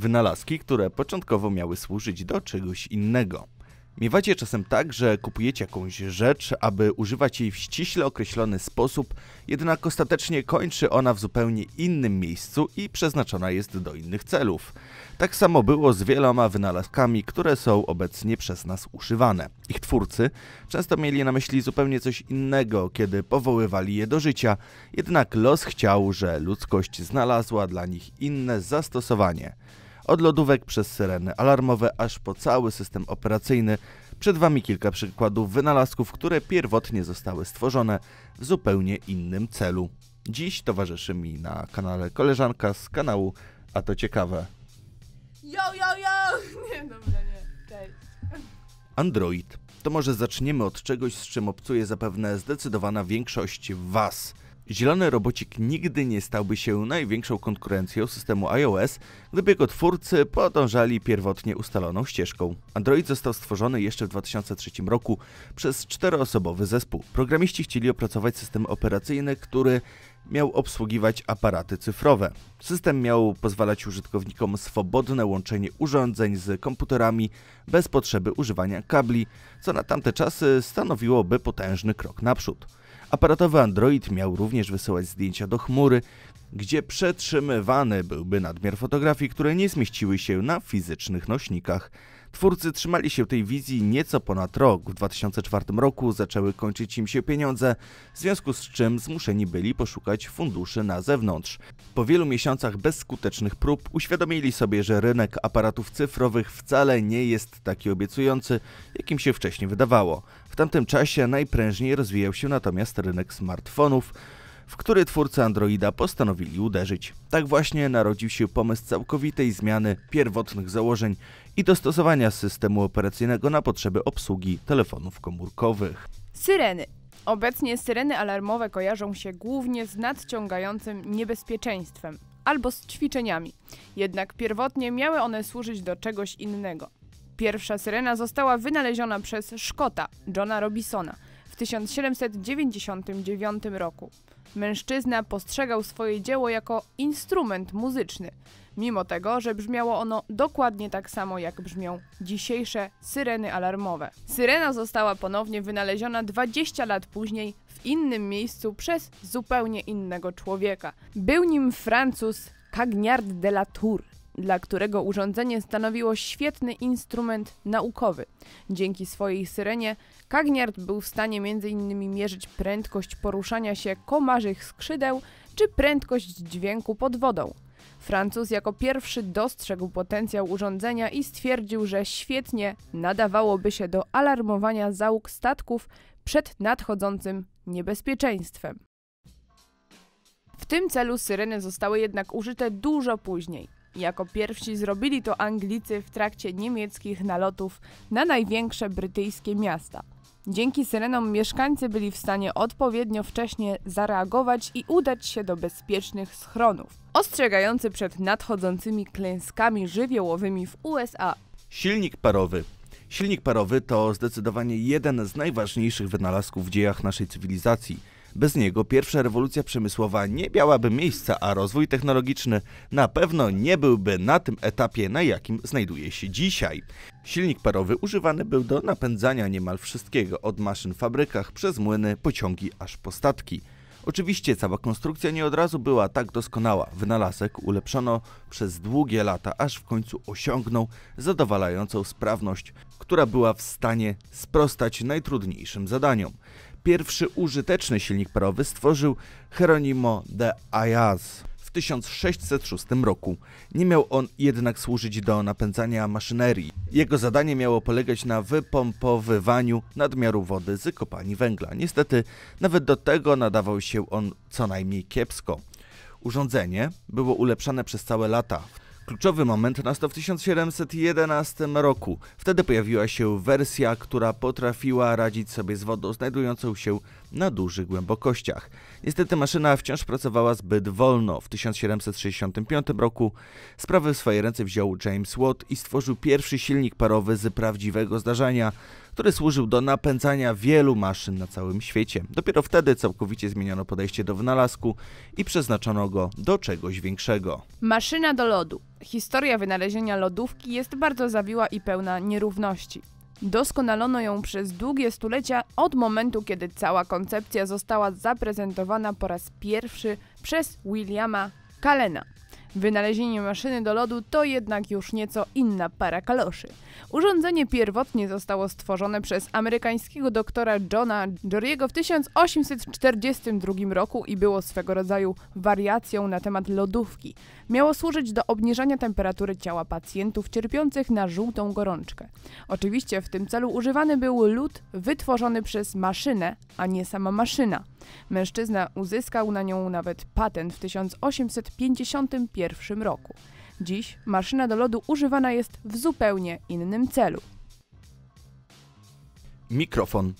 Wynalazki, które początkowo miały służyć do czegoś innego. Miewacie czasem tak, że kupujecie jakąś rzecz, aby używać jej w ściśle określony sposób, jednak ostatecznie kończy ona w zupełnie innym miejscu i przeznaczona jest do innych celów. Tak samo było z wieloma wynalazkami, które są obecnie przez nas używane. Ich twórcy często mieli na myśli zupełnie coś innego, kiedy powoływali je do życia, jednak los chciał, że ludzkość znalazła dla nich inne zastosowanie. Od lodówek przez syreny alarmowe aż po cały system operacyjny. Przed Wami kilka przykładów wynalazków, które pierwotnie zostały stworzone w zupełnie innym celu. Dziś towarzyszy mi na kanale koleżanka z kanału A to ciekawe. Yo, yo, yo! Nie, dobra, nie. Cześć. Android. To może zaczniemy od czegoś, z czym obcuje zapewne zdecydowana większość Was – Zielony robocik nigdy nie stałby się największą konkurencją systemu iOS, gdyby jego twórcy podążali pierwotnie ustaloną ścieżką. Android został stworzony jeszcze w 2003 roku przez czteroosobowy zespół. Programiści chcieli opracować system operacyjny, który miał obsługiwać aparaty cyfrowe. System miał pozwalać użytkownikom swobodne łączenie urządzeń z komputerami bez potrzeby używania kabli, co na tamte czasy stanowiłoby potężny krok naprzód. Aparatowy Android miał również wysyłać zdjęcia do chmury, gdzie przetrzymywany byłby nadmiar fotografii, które nie zmieściły się na fizycznych nośnikach. Twórcy trzymali się tej wizji nieco ponad rok. W 2004 roku zaczęły kończyć im się pieniądze, w związku z czym zmuszeni byli poszukać funduszy na zewnątrz. Po wielu miesiącach bezskutecznych prób uświadomili sobie, że rynek aparatów cyfrowych wcale nie jest taki obiecujący, jakim się wcześniej wydawało. W tamtym czasie najprężniej rozwijał się natomiast rynek smartfonów, w który twórcy Androida postanowili uderzyć. Tak właśnie narodził się pomysł całkowitej zmiany pierwotnych założeń i dostosowania systemu operacyjnego na potrzeby obsługi telefonów komórkowych. Syreny. Obecnie syreny alarmowe kojarzą się głównie z nadciągającym niebezpieczeństwem albo z ćwiczeniami. Jednak pierwotnie miały one służyć do czegoś innego. Pierwsza syrena została wynaleziona przez Szkota Johna Robisona w 1799 roku. Mężczyzna postrzegał swoje dzieło jako instrument muzyczny, mimo tego, że brzmiało ono dokładnie tak samo jak brzmią dzisiejsze syreny alarmowe. Syrena została ponownie wynaleziona 20 lat później w innym miejscu przez zupełnie innego człowieka. Był nim Francuz Cagnard de la Tour dla którego urządzenie stanowiło świetny instrument naukowy. Dzięki swojej syrenie Kagniard był w stanie m.in. mierzyć prędkość poruszania się komarzych skrzydeł czy prędkość dźwięku pod wodą. Francuz jako pierwszy dostrzegł potencjał urządzenia i stwierdził, że świetnie nadawałoby się do alarmowania załóg statków przed nadchodzącym niebezpieczeństwem. W tym celu syreny zostały jednak użyte dużo później. Jako pierwsi zrobili to Anglicy w trakcie niemieckich nalotów na największe brytyjskie miasta – Dzięki syrenom mieszkańcy byli w stanie odpowiednio wcześnie zareagować i udać się do bezpiecznych schronów, ostrzegający przed nadchodzącymi klęskami żywiołowymi w USA. Silnik parowy. Silnik parowy to zdecydowanie jeden z najważniejszych wynalazków w dziejach naszej cywilizacji. Bez niego pierwsza rewolucja przemysłowa nie miałaby miejsca, a rozwój technologiczny na pewno nie byłby na tym etapie, na jakim znajduje się dzisiaj. Silnik parowy używany był do napędzania niemal wszystkiego, od maszyn w fabrykach, przez młyny, pociągi aż po statki. Oczywiście cała konstrukcja nie od razu była tak doskonała. Wynalazek ulepszono przez długie lata, aż w końcu osiągnął zadowalającą sprawność, która była w stanie sprostać najtrudniejszym zadaniom. Pierwszy użyteczny silnik parowy stworzył Hieronimo de Ayaz w 1606 roku. Nie miał on jednak służyć do napędzania maszynerii. Jego zadanie miało polegać na wypompowywaniu nadmiaru wody z kopalni węgla. Niestety, nawet do tego nadawał się on co najmniej kiepsko. Urządzenie było ulepszane przez całe lata. Kluczowy moment nastał w 1711 roku. Wtedy pojawiła się wersja, która potrafiła radzić sobie z wodą znajdującą się na dużych głębokościach. Niestety maszyna wciąż pracowała zbyt wolno. W 1765 roku sprawę w swoje ręce wziął James Watt i stworzył pierwszy silnik parowy z prawdziwego zdarzenia, który służył do napędzania wielu maszyn na całym świecie. Dopiero wtedy całkowicie zmieniono podejście do wynalazku i przeznaczono go do czegoś większego. Maszyna do lodu. Historia wynalezienia lodówki jest bardzo zawiła i pełna nierówności. Doskonalono ją przez długie stulecia od momentu, kiedy cała koncepcja została zaprezentowana po raz pierwszy przez Williama Kalena. Wynalezienie maszyny do lodu to jednak już nieco inna para kaloszy. Urządzenie pierwotnie zostało stworzone przez amerykańskiego doktora Johna Joriego w 1842 roku i było swego rodzaju wariacją na temat lodówki. Miało służyć do obniżania temperatury ciała pacjentów cierpiących na żółtą gorączkę. Oczywiście w tym celu używany był lód wytworzony przez maszynę, a nie sama maszyna. Mężczyzna uzyskał na nią nawet patent w 1855. 1991 roku. Dziś maszyna do lodu używana jest w zupełnie innym celu. Mikrofon.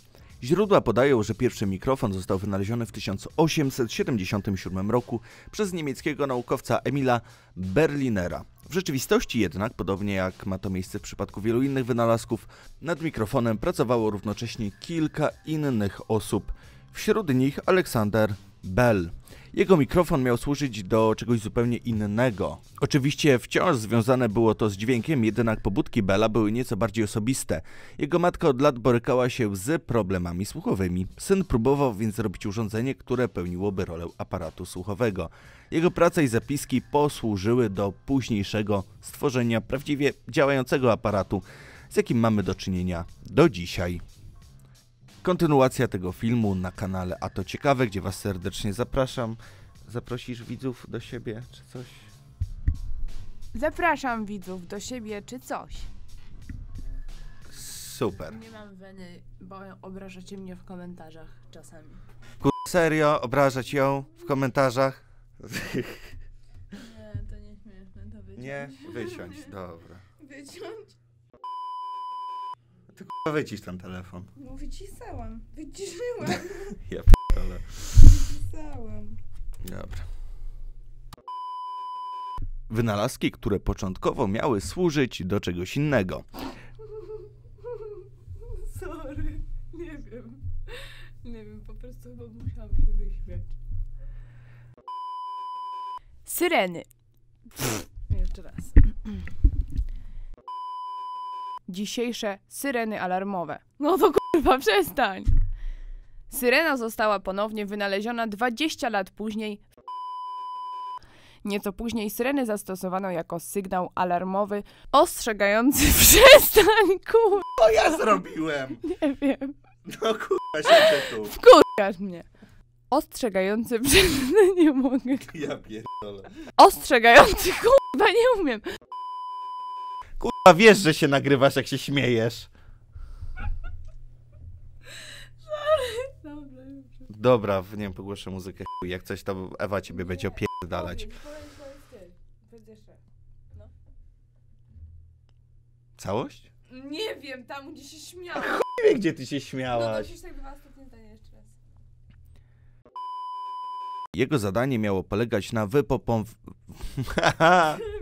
Źródła podają, że pierwszy mikrofon został wynaleziony w 1877 roku przez niemieckiego naukowca Emila Berlinera. W rzeczywistości jednak, podobnie jak ma to miejsce w przypadku wielu innych wynalazków, nad mikrofonem pracowało równocześnie kilka innych osób. Wśród nich Aleksander Bell. Jego mikrofon miał służyć do czegoś zupełnie innego. Oczywiście wciąż związane było to z dźwiękiem, jednak pobudki Bella były nieco bardziej osobiste. Jego matka od lat borykała się z problemami słuchowymi. Syn próbował więc zrobić urządzenie, które pełniłoby rolę aparatu słuchowego. Jego praca i zapiski posłużyły do późniejszego stworzenia prawdziwie działającego aparatu, z jakim mamy do czynienia do dzisiaj. Kontynuacja tego filmu na kanale A to ciekawe, gdzie Was serdecznie zapraszam. Zaprosisz widzów do siebie czy coś? Zapraszam widzów do siebie czy coś. Super. Nie mam weny, bo obrażacie mnie w komentarzach czasami. Kur serio, obrażać ją w komentarzach? Nie, to nie śmieszne, to wyciąć. Nie, wyciąć, dobra. Wyciąć? Ty k***a wycisz ten telefon. No wycisałam. Wyciszyłam. ja p***ale. Wycisałam. Dobra. Wynalazki, które początkowo miały służyć do czegoś innego. Sorry, nie wiem. Nie wiem, po prostu chyba musiałam się wyśmiać. Syreny. dzisiejsze syreny alarmowe. No to kurwa, przestań! Syrena została ponownie wynaleziona 20 lat później. Nieco później syreny zastosowano jako sygnał alarmowy ostrzegający przestań, kurwa! Co ja zrobiłem? Nie wiem. No kurwa, się tu. Wkurzasz mnie. Ostrzegający przestań nie mogę. Ja pierdolę. Ostrzegający kurwa, nie umiem. Kurwa, wiesz, że się nagrywasz, jak się śmiejesz. Dobra, w wiem, pogłoszę muzykę. Jak coś, to Ewa ciebie będzie opierdalać. No. Całość? Nie wiem, tam gdzie się śmiałam. Nie wiem, gdzie ty się No to śmiałaś. przecież tak zdania jeszcze raz. Jego zadanie miało polegać na wypopom...